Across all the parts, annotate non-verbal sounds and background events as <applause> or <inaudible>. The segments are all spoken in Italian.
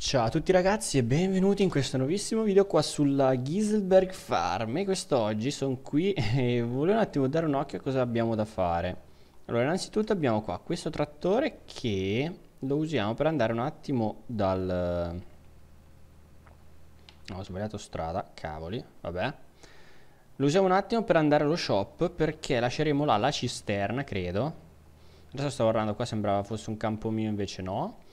Ciao a tutti ragazzi e benvenuti in questo nuovissimo video qua sulla Giselberg Farm e quest'oggi sono qui <laughs> e volevo un attimo dare un occhio a cosa abbiamo da fare Allora innanzitutto abbiamo qua questo trattore che lo usiamo per andare un attimo dal... No, ho sbagliato strada, cavoli, vabbè Lo usiamo un attimo per andare allo shop perché lasceremo là la cisterna credo Adesso stavo guardando qua sembrava fosse un campo mio invece no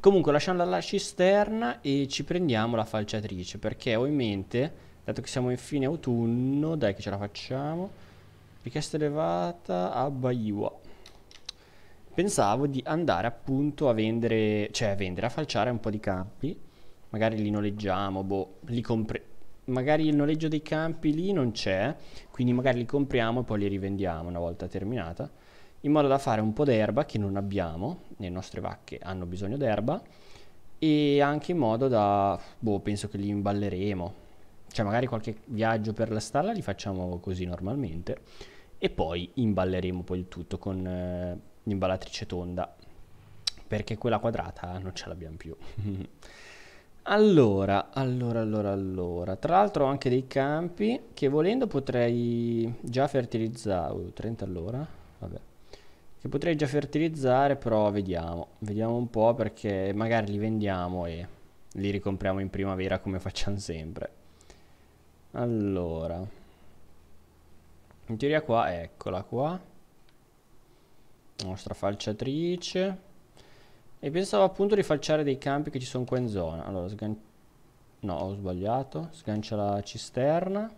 Comunque lasciando la cisterna e ci prendiamo la falciatrice perché ho in mente, dato che siamo in fine autunno, dai che ce la facciamo, richiesta elevata a Baiwa. Pensavo di andare appunto a vendere, cioè a vendere, a falciare un po' di campi, magari li noleggiamo, boh, li compriamo. Magari il noleggio dei campi lì non c'è, quindi magari li compriamo e poi li rivendiamo una volta terminata in modo da fare un po' d'erba che non abbiamo, le nostre vacche hanno bisogno d'erba, e anche in modo da, boh, penso che li imballeremo, cioè magari qualche viaggio per la stalla li facciamo così normalmente, e poi imballeremo poi il tutto con eh, l'imballatrice tonda, perché quella quadrata non ce l'abbiamo più. <laughs> Allora, allora, allora, allora. Tra l'altro ho anche dei campi che volendo potrei già fertilizzare. Uh, 30 all'ora? Vabbè. Che potrei già fertilizzare, però vediamo. Vediamo un po' perché magari li vendiamo e li ricompriamo in primavera come <laughs> facciamo sempre. Allora. In teoria qua, eccola qua. nostra falciatrice. E pensavo appunto di falciare dei campi che ci sono qua in zona. Allora, No, ho sbagliato. Sgancia la cisterna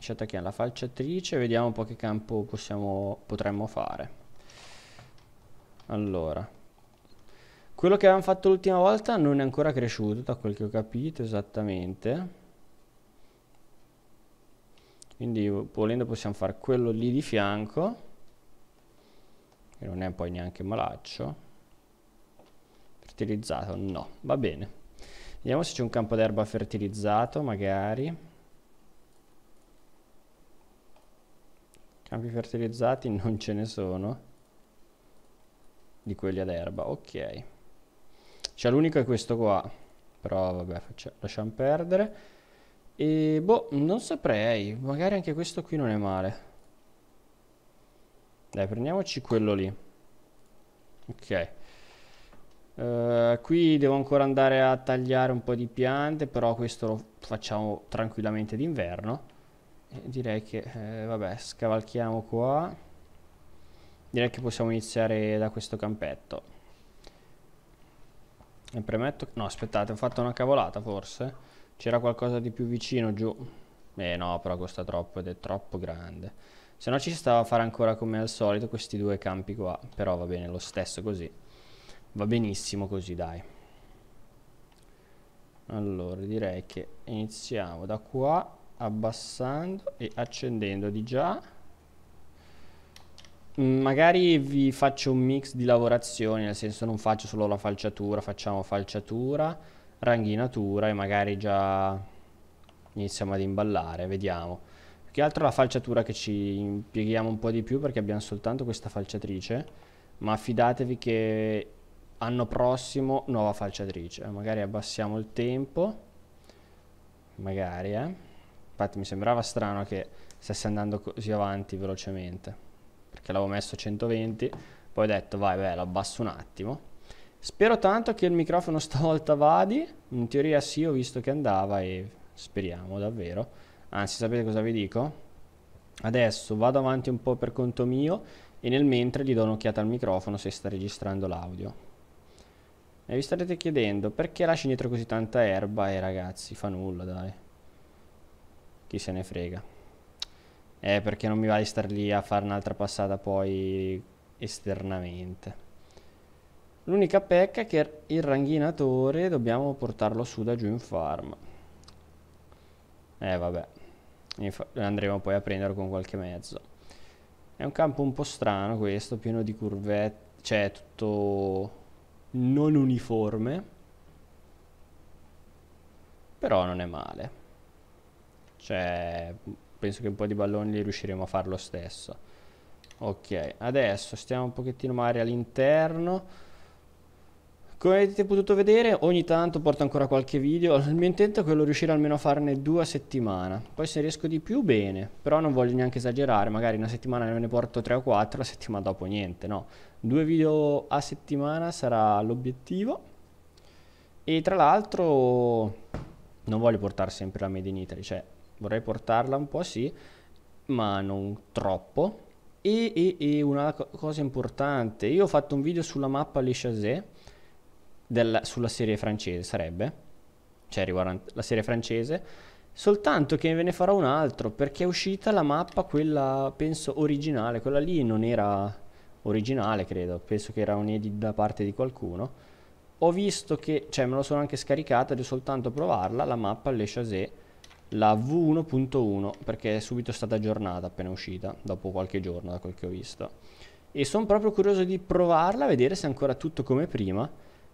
ci attacchiamo la falciatrice vediamo un po' che campo possiamo, potremmo fare allora quello che avevamo fatto l'ultima volta non è ancora cresciuto da quel che ho capito esattamente quindi volendo possiamo fare quello lì di fianco che non è poi neanche malaccio fertilizzato no va bene vediamo se c'è un campo d'erba fertilizzato magari Campi fertilizzati non ce ne sono. Di quelli ad erba, ok. Cioè l'unico è questo qua. Però vabbè, faccia, lasciamo perdere. E boh, non saprei. Magari anche questo qui non è male. Dai, prendiamoci quello lì. Ok. Uh, qui devo ancora andare a tagliare un po' di piante, però questo lo facciamo tranquillamente d'inverno. Eh, direi che eh, vabbè scavalchiamo qua direi che possiamo iniziare da questo campetto e premetto no aspettate ho fatto una cavolata forse c'era qualcosa di più vicino giù eh no però costa troppo ed è troppo grande se no ci stava a fare ancora come al solito questi due campi qua però va bene lo stesso così va benissimo così dai allora direi che iniziamo da qua abbassando e accendendo di già mm, magari vi faccio un mix di lavorazioni nel senso non faccio solo la falciatura facciamo falciatura ranghinatura e magari già iniziamo ad imballare vediamo che altro la falciatura che ci impieghiamo un po' di più perché abbiamo soltanto questa falciatrice ma fidatevi che anno prossimo nuova falciatrice magari abbassiamo il tempo magari eh infatti mi sembrava strano che stesse andando così avanti velocemente, perché l'avevo messo a 120, poi ho detto vai beh, lo abbasso un attimo. Spero tanto che il microfono <laughs> stavolta vadi, in teoria sì, ho visto che andava e speriamo davvero. Anzi, sapete cosa vi dico? Adesso vado avanti un po' per conto mio e nel mentre gli do un'occhiata al microfono se sta registrando l'audio. E vi starete chiedendo perché lasci dietro così tanta erba e eh, ragazzi, fa nulla dai chi se ne frega. Eh, perché non mi va di star lì a fare un'altra passata poi esternamente. L'unica pecca è che il ranghinatore dobbiamo portarlo su da giù in farm. Eh vabbè, andremo poi a prenderlo con qualche mezzo. È un campo un po' strano questo, pieno di curvette, cioè tutto non uniforme, però non è male. Cioè, penso che un po' di balloni li riusciremo a fare lo stesso. Ok, adesso stiamo un pochettino magari all'interno. Come avete potuto vedere, ogni tanto porto ancora qualche video. <laughs> Il mio intento è quello di riuscire almeno a farne due a settimana. Poi se riesco di più, bene. Però non voglio neanche esagerare. Magari una settimana ne porto tre o quattro la settimana dopo niente, no. Due video a settimana sarà l'obiettivo. E tra l'altro non voglio portare sempre la Made in Italy. Cioè, vorrei portarla un po', sì, ma non troppo. E, e, e una cosa importante, io ho fatto un video sulla mappa Le Chazé, della, sulla serie francese sarebbe, cioè riguardante la serie francese, soltanto che ve ne farò un altro perché è uscita la mappa, quella penso originale, quella lì non era originale credo, penso che era un edit da parte di qualcuno. Ho visto che, cioè me lo sono anche scaricata, devo soltanto provarla, la mappa Le Chazé la V1.1 perché è subito stata aggiornata appena uscita, dopo qualche giorno da quel che ho visto. E sono proprio curioso di provarla, vedere se è ancora tutto come prima.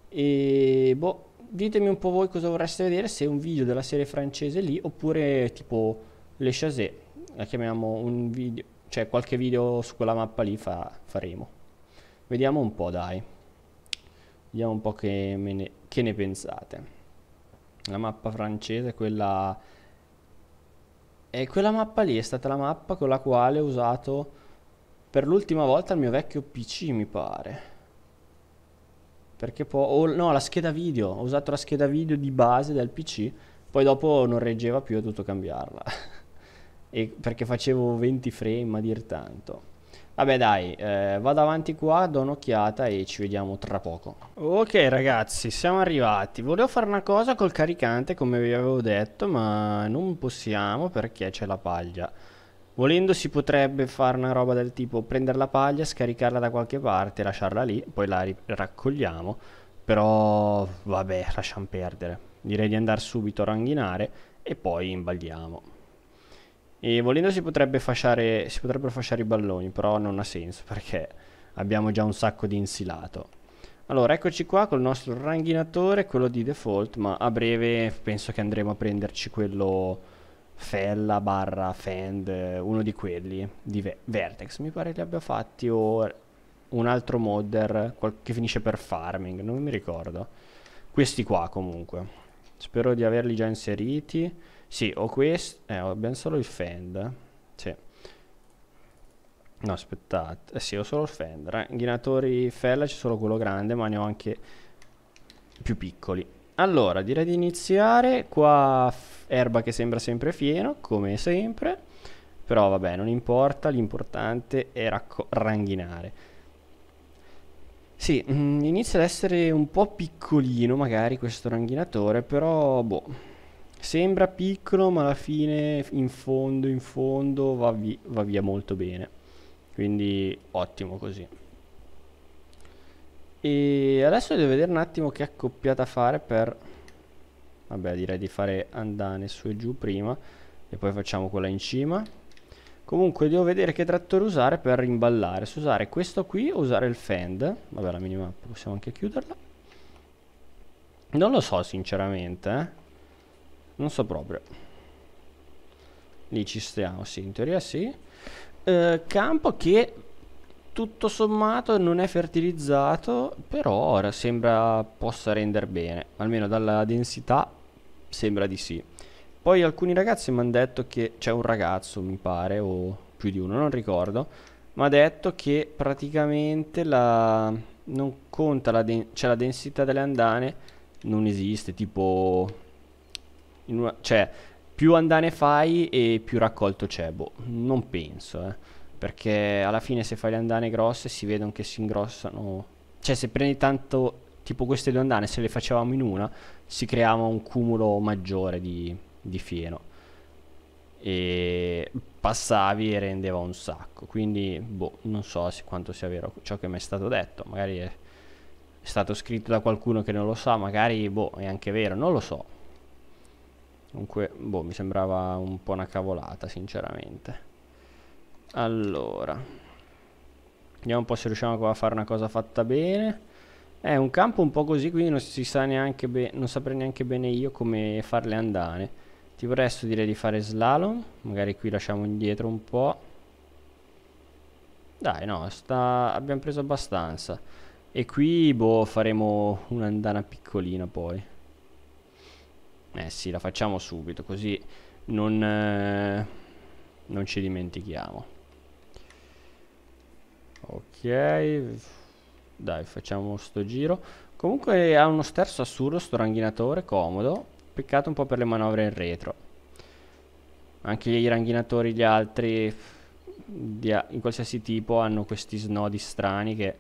E boh, ditemi un po' voi cosa vorreste vedere, se un video della serie francese lì oppure tipo Le Chazé, la chiamiamo un video, cioè qualche video su quella mappa lì fa, faremo. Vediamo un po' dai. Vediamo un po' che, ne, che ne pensate. La mappa francese, quella e quella mappa lì è stata la mappa con la quale ho usato per l'ultima volta il mio vecchio PC, mi pare. Perché poi... Oh, no, la scheda video. Ho usato la scheda video di base del PC, poi dopo non reggeva più, ho dovuto cambiarla. <laughs> perché facevo 20 frame a dir tanto. Vabbè dai, eh, vado avanti qua, do un'occhiata e ci vediamo tra poco. Ok ragazzi, siamo arrivati. Volevo fare una cosa col caricante come vi avevo detto, ma non possiamo perché c'è la paglia. Volendo si potrebbe fare una roba del tipo prendere la paglia, scaricarla da qualche parte, lasciarla lì, poi la raccogliamo. Però vabbè, lasciamo perdere. Direi di andare subito a ranghinare e poi imbagliamo. E volendo si, potrebbe fasciare, si potrebbero fasciare i balloni, però non ha senso <laughs> perché abbiamo già un sacco di insilato. Allora, eccoci qua col nostro ranghinatore, quello di default, ma a breve penso che andremo a prenderci quello Fella barra Fend, uno di quelli di Ve Vertex, mi pare li abbia fatti o un altro modder che finisce per farming, non mi ricordo. Questi qua comunque. Spero di averli già inseriti. Sì, ho questo. Eh, ho ben solo il Fend. Sì. No, aspettate. Eh sì, ho solo il Fender. Eh. Inghinatori Fella c'è solo quello grande, ma ne ho anche più piccoli. Allora, direi di iniziare. Qua erba che sembra sempre fieno, come sempre. Però vabbè, non importa, l'importante è ranghinare. Sì, mm, inizia ad essere un po' piccolino magari questo ranghinatore, però boh Sembra piccolo, ma alla fine in fondo, in fondo va, vi va via molto bene. Quindi ottimo così. E adesso devo vedere un attimo che accoppiata fare per... Vabbè, direi di fare andare su e giù prima e poi facciamo quella in cima. Comunque devo vedere che trattore usare per rimballare. Se usare questo qui o usare il Fend. Vabbè, la minimappa possiamo anche chiuderla. Non lo so sinceramente, eh. Non so proprio. Lì ci stiamo, sì, in teoria sì. Eh, campo che tutto sommato non è fertilizzato, però ora sembra possa rendere bene, almeno dalla densità sembra di sì. Poi alcuni ragazzi mi hanno detto che c'è un ragazzo, mi pare, o più di uno, non ricordo, mi ha detto che praticamente la... non conta la, de... cioè la densità delle andane, non esiste, tipo una, cioè, più andane fai e più raccolto c'è. Boh, non penso, eh. Perché alla fine se fai le andane grosse si vedono che si ingrossano. Cioè, se prendi tanto, tipo queste due andane, se le facevamo in una, si creava un cumulo maggiore di, di fieno. E passavi e rendeva un sacco. Quindi, boh, non so se quanto sia vero ciò che mi è stato detto. Magari è stato scritto da qualcuno che non lo sa, magari, boh, è anche vero, non lo so Dunque, boh, mi sembrava un po' una cavolata, sinceramente. Allora. Vediamo un po' se riusciamo a fare una cosa fatta bene. È un campo un po' così, quindi non, si sa neanche bene, non saprei neanche bene io come farle andare. Ti presto direi di fare slalom. Magari qui lasciamo indietro un po'. Dai, no, sta... abbiamo preso abbastanza. E qui, boh, faremo un'andana piccolina poi. Eh sì, la facciamo subito, così non, eh, non ci dimentichiamo. Ok, dai, facciamo sto giro. Comunque ha uno sterzo assurdo sto ranghinatore, comodo. Peccato un po' per le manovre in retro. Anche i ranghinatori, gli altri, di, in qualsiasi tipo, hanno questi snodi strani che...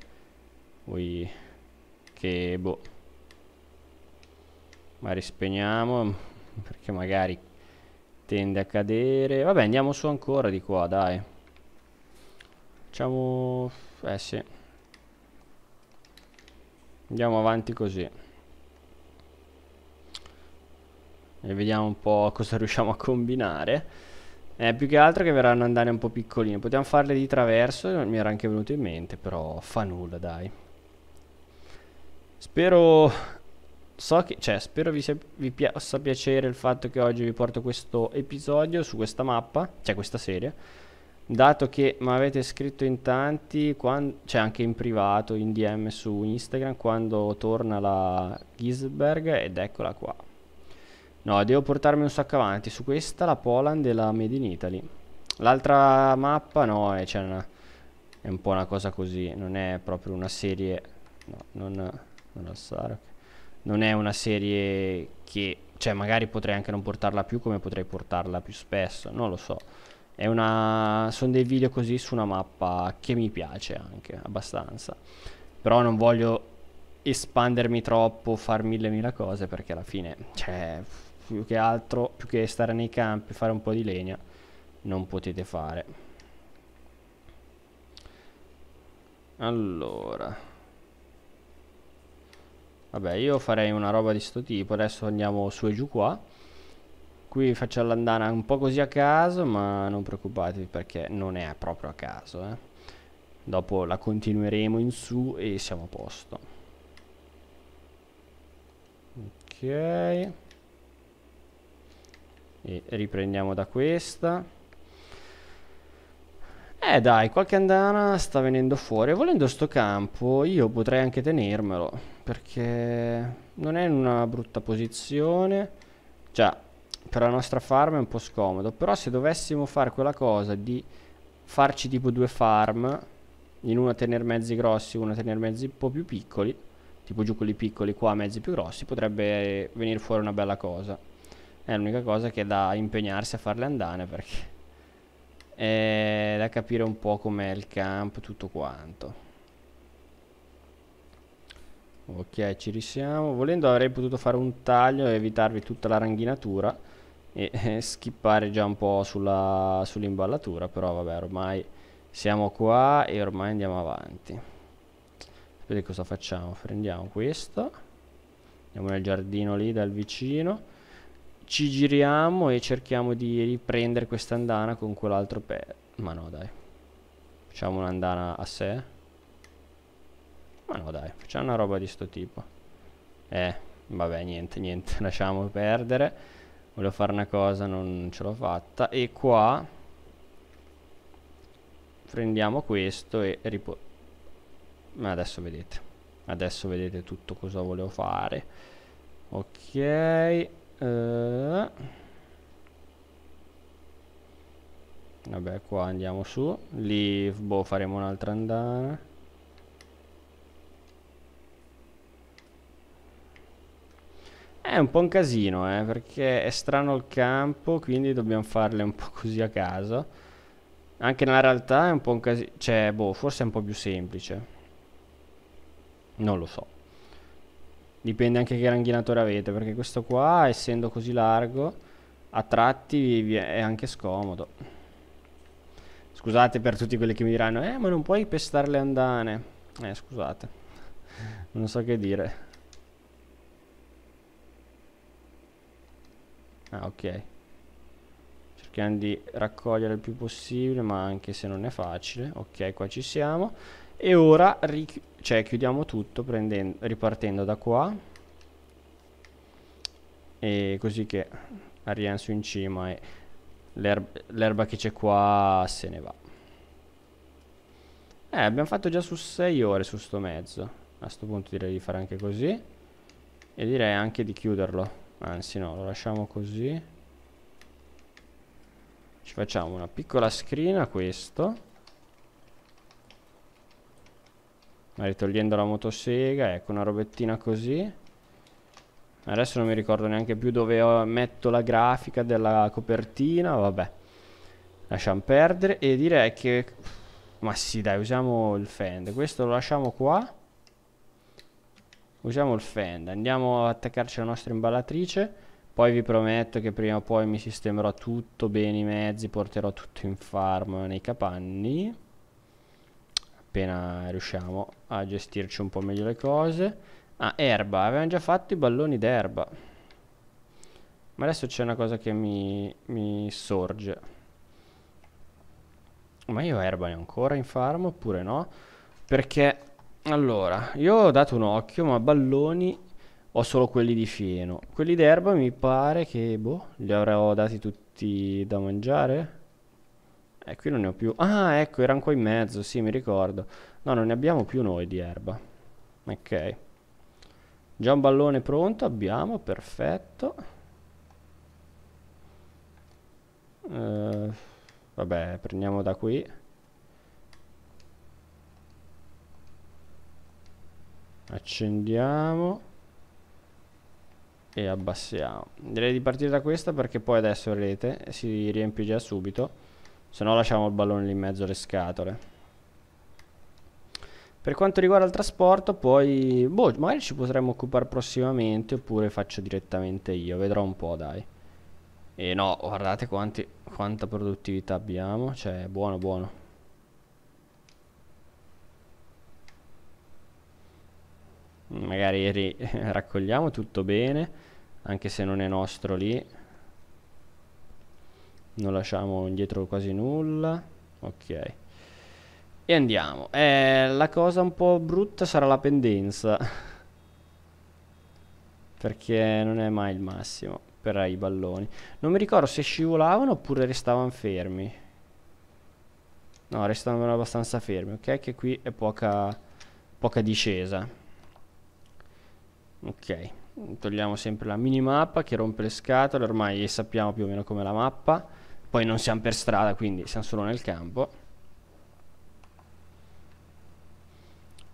Ui, che boh ma rispegniamo perché magari tende a cadere vabbè andiamo su ancora di qua dai facciamo eh sì andiamo avanti così e vediamo un po' cosa <laughs> riusciamo a combinare eh, più che altro che verranno andare un po' piccoline potevamo farle di traverso mi era anche venuto in mente però fa nulla dai spero So che, cioè, spero vi, sia, vi possa piacere il fatto che oggi vi porto questo episodio su questa mappa, cioè questa serie, dato che mi avete scritto in tanti, quando, cioè anche in privato, in DM su Instagram, quando torna la Gisberg ed eccola qua. No, devo portarmi un sacco avanti su questa, la Poland e la Made in Italy. L'altra mappa no, è, cioè, una, è, un po' una cosa così, non è proprio una serie... No, non, non alzare, non è una serie che, cioè magari potrei anche non portarla più come potrei portarla più spesso, non lo so. è Una, sono dei video così su una mappa che mi piace anche abbastanza. Però non voglio espandermi troppo, far mille mila cose perché alla fine, cioè, più che altro, più che stare nei campi, fare un po' di legna, non potete fare. Allora. Vabbè, io farei una roba di sto tipo. Adesso andiamo su e giù qua. Qui faccio l'andana un po' così a caso, ma non preoccupatevi perché non è proprio a caso. Eh. Dopo la continueremo in su e siamo a posto. Ok. E riprendiamo da questa. Eh dai, qualche andana sta venendo fuori. Volendo sto campo, io potrei anche tenermelo. Perché non è in una brutta posizione. Cioè, per la nostra farm è un po' scomodo. Però se dovessimo fare quella cosa di farci tipo due farm, in una tener mezzi grossi, una tener mezzi un po' più piccoli, tipo giù quelli piccoli, qua mezzi più grossi, potrebbe venire fuori una bella cosa. È l'unica cosa che è da impegnarsi a farle andare perché eh, da capire un po' com'è il campo tutto quanto ok ci risiamo volendo avrei potuto fare un taglio e evitarvi tutta la ranghinatura e <laughs> eh, skippare già un po' sull'imballatura sull però vabbè ormai siamo qua e ormai andiamo avanti sapete cosa facciamo prendiamo questo andiamo nel giardino lì dal vicino ci giriamo e cerchiamo di riprendere questa andana con quell'altro pe... Ma no, dai. Facciamo un'andana a sé. Ma no, dai, facciamo una roba di sto tipo. Eh, vabbè, niente, niente, <laughs> lasciamo perdere. Volevo fare una cosa, non ce l'ho fatta. E qua... Prendiamo questo e ripo... Ma adesso vedete. Adesso vedete tutto cosa volevo fare. Ok eh, vabbè qua andiamo su lì boh, faremo un'altra andata è un po' un casino eh, perché è strano il campo quindi dobbiamo farle un po' così a caso anche nella realtà è un po' un casino cioè boh forse è un po' più semplice non lo so Dipende anche che ranghinatore avete, perché questo qua, essendo così largo, a tratti è anche scomodo. Scusate per tutti quelli che mi diranno, eh ma non puoi pestare le andane. Eh scusate, <laughs> non so che dire. Ah ok. Cerchiamo di raccogliere il più possibile, ma anche se non è facile. Ok, qua ci siamo e ora cioè, chiudiamo tutto ripartendo da qua e così che arriviamo su in cima e l'erba che c'è qua se ne va eh abbiamo fatto già su 6 ore su sto mezzo a sto punto direi di fare anche così e direi anche di chiuderlo anzi no lo lasciamo così ci facciamo una piccola screen a questo Magari togliendo la motosega, ecco una robettina così. Adesso non mi ricordo neanche più dove metto la grafica della copertina, vabbè. Lasciamo perdere e direi che... Ma sì dai, usiamo il fend. Questo lo lasciamo qua. Usiamo il fend. Andiamo ad attaccarci alla nostra imballatrice. Poi vi prometto che prima o poi mi sistemerò tutto bene i mezzi, porterò tutto in farm nei capanni appena riusciamo a gestirci un po' meglio le cose. Ah, erba, avevamo già fatto i balloni d'erba. Ma adesso c'è una cosa che mi, mi sorge. Ma io erba ne ho ancora in farm oppure no? Perché, allora, io ho dato un occhio, ma balloni ho solo quelli di fieno. Quelli d'erba mi pare che, boh, li avrò dati tutti da mangiare. E eh, qui non ne ho più. Ah, ecco, erano qua in mezzo, sì, mi ricordo. No, non ne abbiamo più noi di erba. Ok. Già un ballone pronto, abbiamo, perfetto. Uh, vabbè, prendiamo da qui. Accendiamo. E abbassiamo. Direi di partire da questa perché poi adesso rete si riempie già subito se no lasciamo il ballone lì in mezzo alle scatole per quanto riguarda il trasporto poi boh, magari ci potremmo occupare prossimamente oppure faccio direttamente io vedrò un po' dai e no guardate quanti, quanta produttività abbiamo cioè buono buono magari <laughs> raccogliamo tutto bene anche se non è nostro lì non lasciamo indietro quasi nulla ok e andiamo eh, la cosa un po' brutta sarà la pendenza <laughs> perché non è mai il massimo per i balloni non mi ricordo se scivolavano oppure restavano fermi no restavano abbastanza fermi ok che qui è poca poca discesa ok togliamo sempre la minimappa che rompe le scatole ormai sappiamo più o meno come la mappa poi non siamo per strada, quindi siamo solo nel campo.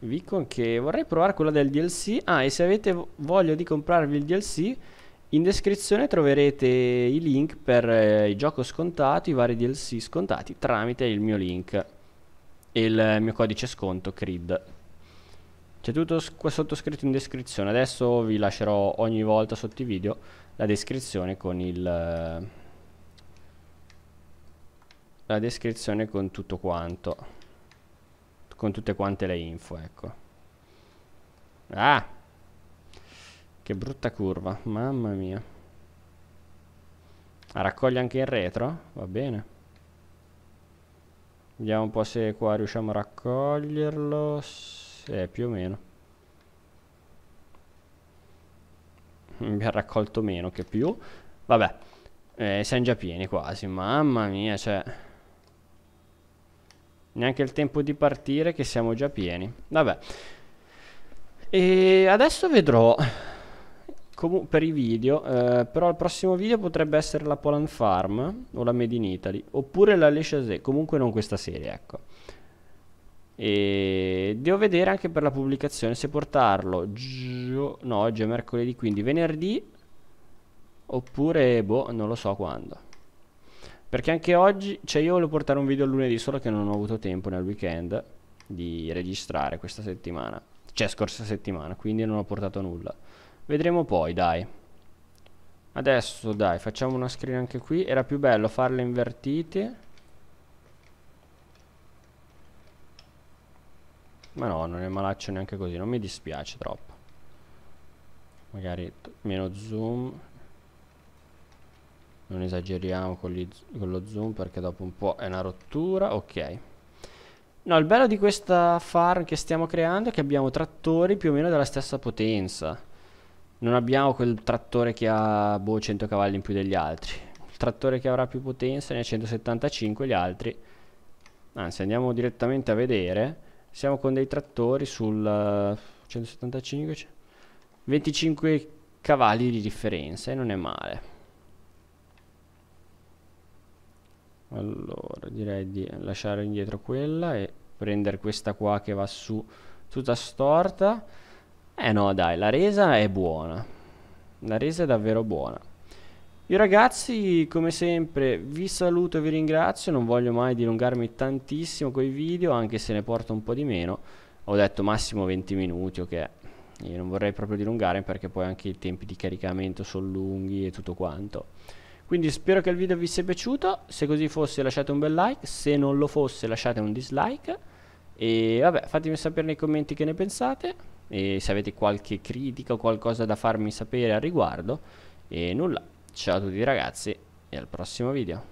Vi dico che vorrei provare quella del DLC. Ah, e se avete voglia di comprarvi il DLC, in descrizione troverete i link per eh, il gioco scontato, i vari DLC scontati tramite il mio link e il mio codice sconto CRID. C'è tutto qua sottoscritto in descrizione. Adesso vi lascerò ogni volta sotto i video la descrizione con il... Eh, la descrizione con tutto quanto con tutte quante le info ecco ah che brutta curva mamma mia ah, raccoglie anche in retro va bene vediamo un po' se qua riusciamo a raccoglierlo eh, più o meno abbiamo raccolto meno che più vabbè eh, siamo già pieni quasi mamma mia cioè Neanche il tempo di partire che siamo già pieni. Vabbè. E adesso vedrò Comun- per i video, eh, però il prossimo video potrebbe essere la Poland Farm o la Made in Italy, oppure la Le Chazé, comunque non questa serie, ecco. E devo vedere anche per la pubblicazione se portarlo gio- no, oggi è mercoledì, quindi venerdì oppure boh, non lo so quando. Perché anche oggi, cioè io volevo portare un video lunedì, solo che non ho avuto tempo nel weekend di registrare questa settimana. Cioè scorsa settimana, quindi non ho portato nulla. Vedremo poi, dai. Adesso, dai, facciamo una screen anche qui. Era più bello farle invertite. Ma no, non è malaccio neanche così, non mi dispiace troppo. Magari meno zoom, non esageriamo con, gli, con lo zoom perché dopo un po' è una rottura, ok. No, il bello di questa farm che stiamo creando è che abbiamo trattori più o meno della stessa potenza. Non abbiamo quel trattore che ha boh, 100 cavalli in più degli altri. Il trattore che avrà più potenza ne ha 175, gli altri... Anzi, andiamo direttamente a vedere. Siamo con dei trattori sul 175... 25 cioè, cavalli di differenza e non è male. allora direi di lasciare indietro quella e prendere questa qua che va su tutta storta eh no dai la resa è buona la resa è davvero buona io ragazzi come sempre vi saluto e vi ringrazio non voglio mai dilungarmi tantissimo con i video anche se ne porto un po' di meno ho detto massimo 20 minuti ok io non vorrei proprio dilungare perché poi anche i tempi di caricamento sono lunghi e tutto quanto quindi spero che il video vi sia piaciuto, se così fosse lasciate un bel like, se non lo fosse lasciate un dislike e vabbè fatemi sapere nei commenti che ne pensate e se avete qualche critica o qualcosa da farmi sapere al riguardo e nulla, ciao a tutti ragazzi e al prossimo video.